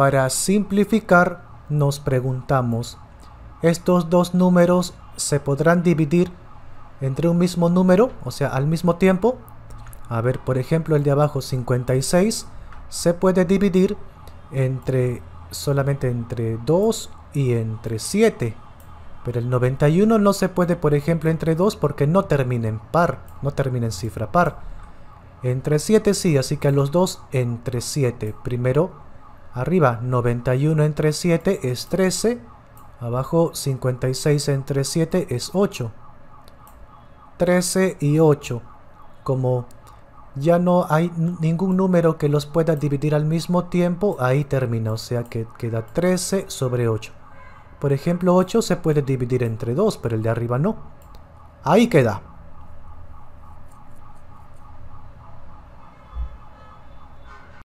Para simplificar, nos preguntamos, ¿estos dos números se podrán dividir entre un mismo número, o sea, al mismo tiempo? A ver, por ejemplo, el de abajo 56 se puede dividir entre solamente entre 2 y entre 7. Pero el 91 no se puede, por ejemplo, entre 2 porque no termina en par, no termina en cifra par. Entre 7 sí, así que los dos entre 7. Primero Arriba 91 entre 7 es 13. Abajo 56 entre 7 es 8. 13 y 8. Como ya no hay ningún número que los pueda dividir al mismo tiempo, ahí termina. O sea que queda 13 sobre 8. Por ejemplo, 8 se puede dividir entre 2, pero el de arriba no. Ahí queda.